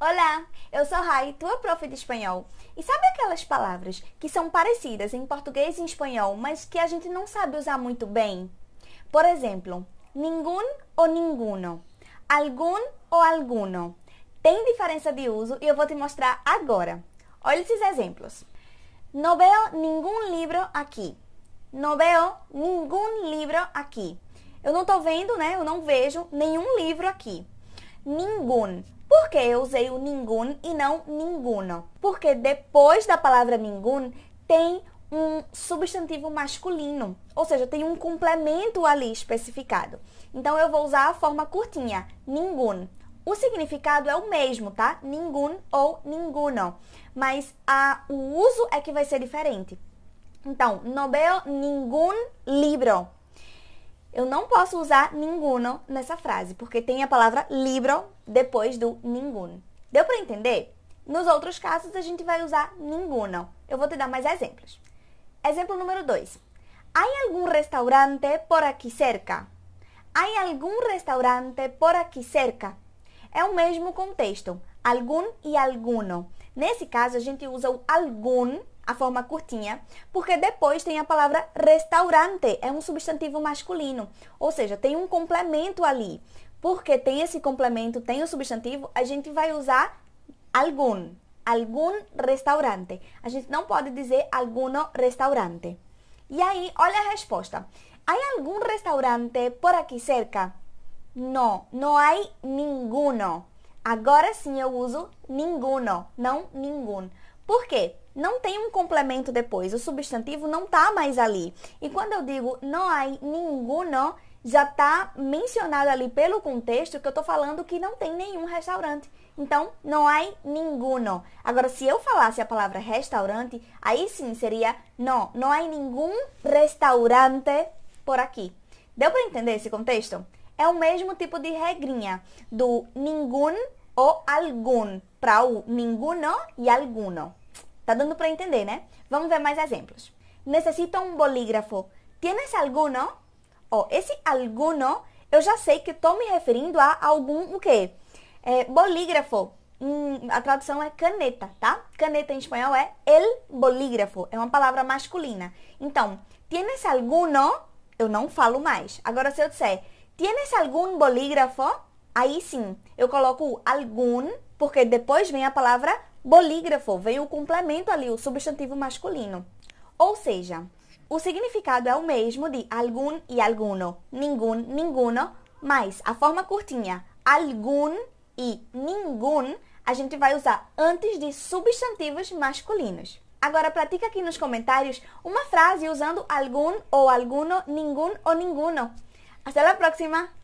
Olá, eu sou Rai, tua prof de espanhol. E sabe aquelas palavras que são parecidas em português e em espanhol, mas que a gente não sabe usar muito bem? Por exemplo, ningun ou ninguno, algum ou alguno. Tem diferença de uso e eu vou te mostrar agora. Olha esses exemplos. No veo nenhum livro aqui. No veo nenhum livro aqui. Eu não estou vendo, né? Eu não vejo nenhum livro aqui. Ningun por que eu usei o ningun e não ninguno? Porque depois da palavra ningun tem um substantivo masculino, ou seja, tem um complemento ali especificado. Então eu vou usar a forma curtinha, ningun. O significado é o mesmo, tá? Ningun ou ninguno. Mas a, o uso é que vai ser diferente. Então, no veo ningun libro. Eu não posso usar ninguno nessa frase, porque tem a palavra libro depois do ninguno. Deu para entender? Nos outros casos, a gente vai usar ninguno. Eu vou te dar mais exemplos. Exemplo número 2. Há algum restaurante por aqui cerca? Há algum restaurante por aqui cerca? É o mesmo contexto, algum e alguno. Nesse caso, a gente usa o algum a forma curtinha, porque depois tem a palavra restaurante, é um substantivo masculino, ou seja, tem um complemento ali. Porque tem esse complemento, tem o substantivo, a gente vai usar algum, algum restaurante. A gente não pode dizer alguno restaurante. E aí, olha a resposta. Há algum restaurante por aqui cerca? Não, não há ninguno. Agora sim eu uso ninguno, não ninguno. Por quê? Não tem um complemento depois, o substantivo não está mais ali. E quando eu digo não há ninguno, já está mencionado ali pelo contexto que eu estou falando que não tem nenhum restaurante. Então, não há ninguno. Agora, se eu falasse a palavra restaurante, aí sim seria não, não há nenhum restaurante por aqui. Deu para entender esse contexto? É o mesmo tipo de regrinha do ningun o algum para o ninguno e alguno. Tá dando para entender, né? Vamos ver mais exemplos. Necessito um bolígrafo. Tienes alguno? Ó, oh, esse alguno, eu já sei que estou me referindo a algum o quê? É, bolígrafo. Hum, a tradução é caneta, tá? Caneta em espanhol é el bolígrafo. É uma palavra masculina. Então, tienes alguno? Eu não falo mais. Agora, se eu disser, tienes algum bolígrafo? Aí sim, eu coloco algum, porque depois vem a palavra bolígrafo, vem o complemento ali, o substantivo masculino. Ou seja, o significado é o mesmo de algum e alguno, ningun, ninguno, mas a forma curtinha, algum e ningun, a gente vai usar antes de substantivos masculinos. Agora pratica aqui nos comentários uma frase usando algum ou alguno, ningun ou ninguno. Até a próxima!